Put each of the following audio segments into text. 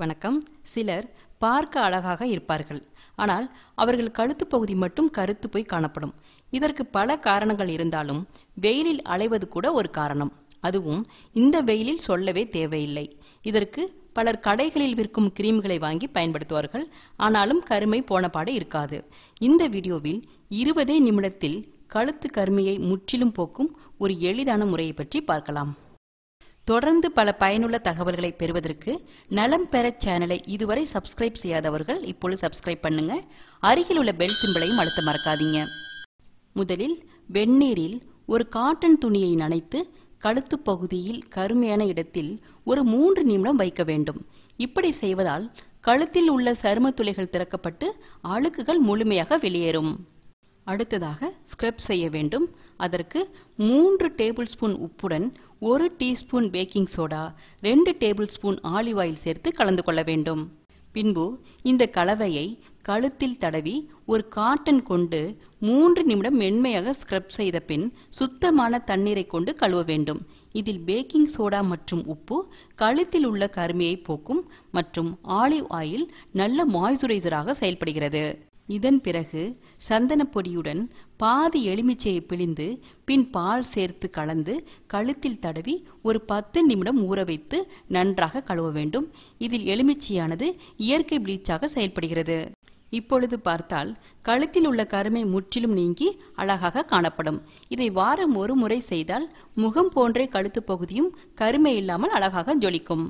வணக்கம் சிலர் பார்க்க அழகாக இருப்பார்கள் ஆனால் அவர்கள் கழுத்து பகுதி மட்டும் கருத்து போய் காணப்படும் இதற்கு பல காரணங்கள் இருந்தாலும் வெயிலில் அலைவது கூட ஒரு காரணம் அதுவும் இந்த வெயிலில் சொல்லவே தேவையில்லை இதற்கு பலர் கடைகளில் விற்கும் கிரீம்களை வாங்கி பயன்படுத்துவார்கள் ஆனாலும் கருமை போனபாடு இருக்காது இந்த வீடியோவில் இருபதே நிமிடத்தில் கழுத்து கருமையை முற்றிலும் போக்கும் ஒரு எளிதான முறையை பற்றி பார்க்கலாம் தொடர்ந்து பல பயனுள்ள தகவல்களை பெறுவதற்கு நலம் பெற சேனலை இதுவரை சப்ஸ்கிரைப் செய்யாதவர்கள் இப்பொழுது சப்ஸ்கிரைப் பண்ணுங்க அருகில் உள்ள பெல் சிம்பிளையும் அழுத்த மறக்காதீங்க முதலில் வெந்நீரில் ஒரு காட்டன் துணியை நனைத்து கழுத்து பகுதியில் கருமையான இடத்தில் ஒரு மூன்று நிமிடம் வைக்க வேண்டும் இப்படி செய்வதால் கழுத்தில் உள்ள சரும துளைகள் திறக்கப்பட்டு அழுக்குகள் முழுமையாக வெளியேறும் அடுத்ததாக ஸ்க்ரப் செய்ய வேண்டும் அதற்கு மூன்று டேபிள் ஸ்பூன் உப்புடன் ஒரு டீஸ்பூன் பேக்கிங் சோடா ரெண்டு டேபிள் ஸ்பூன் ஆலிவ் ஆயில் சேர்த்து கலந்து கொள்ள வேண்டும் பின்பு இந்த கலவையை கழுத்தில் தடவி ஒரு காட்டன் கொண்டு மூன்று நிமிடம் மென்மையாக ஸ்க்ரப் செய்த பின் சுத்தமான தண்ணீரை கொண்டு கழுவ வேண்டும் இதில் பேக்கிங் சோடா மற்றும் உப்பு கழுத்தில் உள்ள கருமையை போக்கும் மற்றும் ஆலிவ் ஆயில் நல்ல மாய்ஸ்சுரைசராக செயல்படுகிறது இதன் பிறகு சந்தனப்பொடியுடன் பாதி எலுமிச்சையை பிழிந்து பின் பால் சேர்த்து கலந்து கழுத்தில் தடவி ஒரு பத்து நிமிடம் ஊற வைத்து நன்றாக கழுவ வேண்டும் இதில் எலுமிச்சையானது இயற்கை ப்ளீச்சாக செயல்படுகிறது இப்பொழுது பார்த்தால் கழுத்தில் உள்ள கருமை முற்றிலும் நீங்கி அழகாக காணப்படும் இதை வாரம் ஒரு முறை செய்தால் முகம் போன்றே கழுத்து பகுதியும் கருமை இல்லாமல் அழகாக ஜொலிக்கும்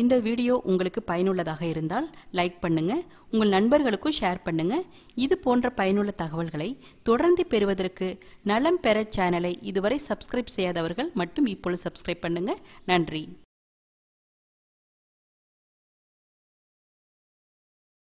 இந்த வீடியோ உங்களுக்கு பயனுள்ளதாக இருந்தால் லைக் பண்ணுங்க உங்கள் நண்பர்களுக்கும் ஷேர் பண்ணுங்க இது போன்ற பயனுள்ள தகவல்களை தொடர்ந்து பெறுவதற்கு நலம் பெற சேனலை இதுவரை சப்ஸ்கிரைப் செய்யாதவர்கள் மட்டும் இப்பொழுது சப்ஸ்கிரைப் பண்ணுங்க நன்றி